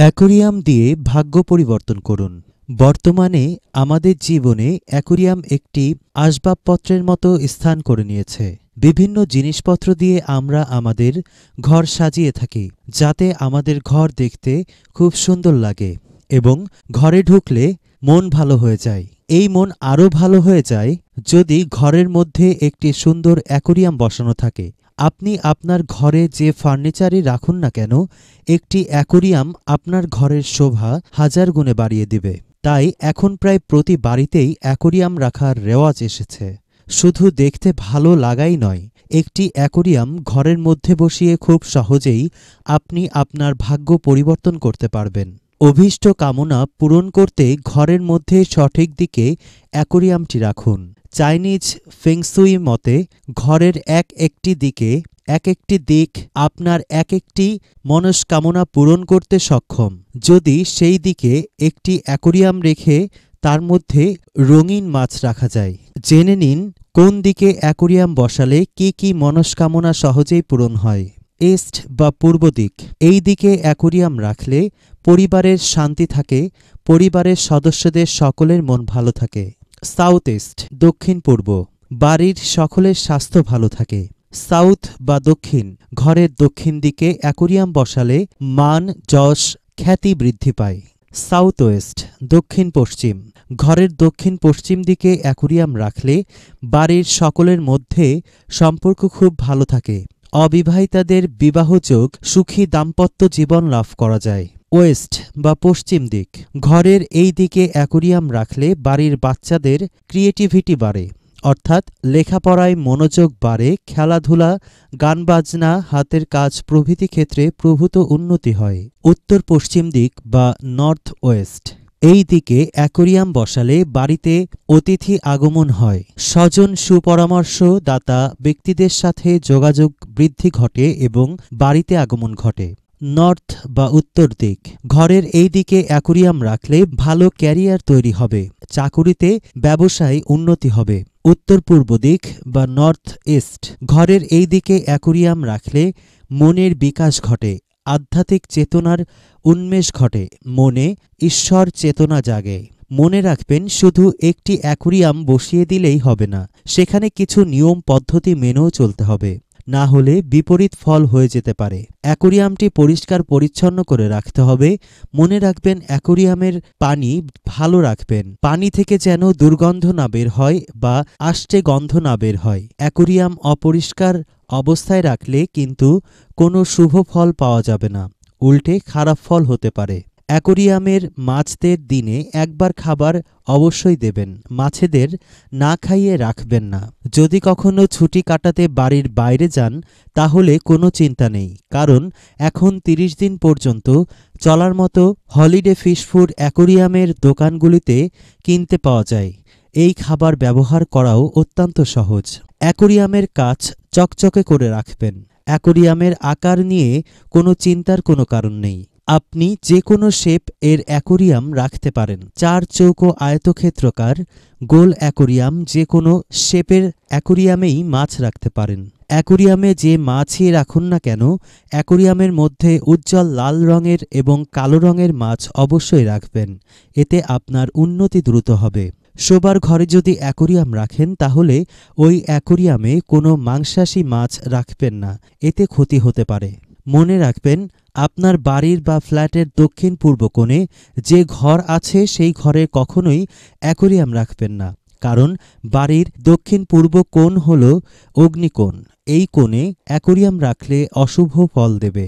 aquarium দিয়ে ভাগ্য পরিবর্তন করুন বর্তমানে আমাদের জীবনে অ্যাকোরিয়াম একটি আসবাবপত্রের মতো স্থান করে নিয়েছে বিভিন্ন জিনিসপত্র দিয়ে আমরা আমাদের ঘর সাজিয়ে থাকি যাতে আমাদের ঘর দেখতে খুব সুন্দর লাগে এবং ঘরে ঢুকলে মন ভালো হয়ে যায় এই মন আরও ভালো হয়ে যায় যদি ঘরের মধ্যে একটি সুন্দর অ্যাকোরিয়াম বসানো থাকে আপনি আপনার ঘরে যে ফার্নিচারই রাখুন না কেন একটি অ্যাকোরিয়াম আপনার ঘরের শোভা হাজার গুণে বাড়িয়ে দিবে তাই এখন প্রায় প্রতি বাড়িতেই অ্যাকোরিয়াম রাখার রেওয়াজ এসেছে শুধু দেখতে ভালো লাগাই নয় একটি অ্যাকোরিয়াম ঘরের মধ্যে বসিয়ে খুব সহজেই আপনি আপনার ভাগ্য পরিবর্তন করতে পারবেন অভীষ্ট কামনা পূরণ করতে ঘরের মধ্যে সঠিক দিকে অ্যাকোরিয়ামটি রাখুন চাইনিজ ফেংসুই মতে ঘরের এক একটি দিকে এক একটি দিক আপনার এক একটি মনস্কামনা পূরণ করতে সক্ষম যদি সেই দিকে একটি অ্যাকোরিয়াম রেখে তার মধ্যে রঙিন মাছ রাখা যায় জেনে নিন কোন দিকে অ্যাকোরিয়াম বসালে কি কি মনস্কামনা সহজেই পূরণ হয় এস্ট বা পূর্ব দিক এই দিকে অ্যাকোরিয়াম রাখলে পরিবারের শান্তি থাকে পরিবারের সদস্যদের সকলের মন ভালো থাকে সাউথ ইস্ট দক্ষিণ পূর্ব বাড়ির সকলের স্বাস্থ্য ভালো থাকে সাউথ বা দক্ষিণ ঘরের দক্ষিণ দিকে অ্যাকোরিয়াম বসালে মান যশ খ্যাতি বৃদ্ধি পায় সাউথ ওয়েস্ট দক্ষিণ পশ্চিম ঘরের দক্ষিণ পশ্চিম দিকে অ্যাকুরিয়াম রাখলে বাড়ির সকলের মধ্যে সম্পর্ক খুব ভালো থাকে অবিবাহিতাদের বিবাহযোগ সুখী দাম্পত্য জীবন লাভ করা যায় ওয়েস্ট বা পশ্চিম দিক ঘরের এই দিকে অ্যাকোরিয়াম রাখলে বাড়ির বাচ্চাদের ক্রিয়েটিভিটি বাড়ে অর্থাৎ লেখাপড়ায় মনোযোগ বাড়ে খেলাধুলা গান বাজনা হাতের কাজ প্রভৃতি ক্ষেত্রে প্রভূত উন্নতি হয় উত্তর পশ্চিম দিক বা নর্থ ওয়েস্ট এই দিকে অ্যাকোরিয়াম বসালে বাড়িতে অতিথি আগমন হয় স্বজন সুপরামর্শ দাতা ব্যক্তিদের সাথে যোগাযোগ বৃদ্ধি ঘটে এবং বাড়িতে আগমন ঘটে নর্থ বা উত্তর দিক ঘরের এই দিকে অ্যাকুরিয়াম রাখলে ভালো ক্যারিয়ার তৈরি হবে চাকুরিতে ব্যবসায় উন্নতি হবে উত্তর পূর্ব দিক বা নর্থ ইস্ট ঘরের এই দিকে অ্যাকুরিয়াম রাখলে মনের বিকাশ ঘটে আধ্যাত্মিক চেতনার উন্মেষ ঘটে মনে ঈশ্বর চেতনা জাগে মনে রাখবেন শুধু একটি অ্যাকুরিয়াম বসিয়ে দিলেই হবে না সেখানে কিছু নিয়ম পদ্ধতি মেনেও চলতে হবে না হলে বিপরীত ফল হয়ে যেতে পারে অ্যাকুরিয়ামটি পরিষ্কার পরিচ্ছন্ন করে রাখতে হবে মনে রাখবেন অ্যাকুরিয়ামের পানি ভালো রাখবেন পানি থেকে যেন দুর্গন্ধ না বের হয় বা আষ্টে গন্ধ না বের হয় অ্যাকুরিয়াম অপরিষ্কার অবস্থায় রাখলে কিন্তু কোনো শুভ ফল পাওয়া যাবে না উল্টে খারাপ ফল হতে পারে অ্যাকোরিয়ামের মাছদের দিনে একবার খাবার অবশ্যই দেবেন মাছেদের না খাইয়ে রাখবেন না যদি কখনো ছুটি কাটাতে বাড়ির বাইরে যান তাহলে কোনো চিন্তা নেই কারণ এখন ৩০ দিন পর্যন্ত চলার মতো হলিডে ফিশফুড অ্যাকোরিয়ামের দোকানগুলিতে কিনতে পাওয়া যায় এই খাবার ব্যবহার করাও অত্যন্ত সহজ অ্যাকোরিয়ামের কাজ চকচকে করে রাখবেন অ্যাকোরিয়ামের আকার নিয়ে কোনো চিন্তার কোনো কারণ নেই আপনি যে কোনো শেপ এর অ্যাকোরিয়াম রাখতে পারেন চার চৌকো আয়তক্ষেত্রকার গোল অ্যাকোরিয়াম যে কোনো শেপের অ্যাকোরিয়ামেই মাছ রাখতে পারেন অ্যাকোরিয়ামে যে মাছই রাখুন না কেন অ্যাকোরিয়ামের মধ্যে উজ্জ্বল লাল রঙের এবং কালো রঙের মাছ অবশ্যই রাখবেন এতে আপনার উন্নতি দ্রুত হবে শোবার ঘরে যদি অ্যাকোরিয়াম রাখেন তাহলে ওই অ্যাকোরিয়ামে কোনো মাংসাশী মাছ রাখবেন না এতে ক্ষতি হতে পারে মনে রাখবেন আপনার বাড়ির বা ফ্ল্যাটের দক্ষিণ পূর্ব কোণে যে ঘর আছে সেই ঘরে কখনোই অ্যাকোরিয়াম রাখবেন না কারণ বাড়ির দক্ষিণ পূর্ব কোণ হল অগ্নিকোণ এই কোণে অ্যাকোরিয়াম রাখলে অশুভ ফল দেবে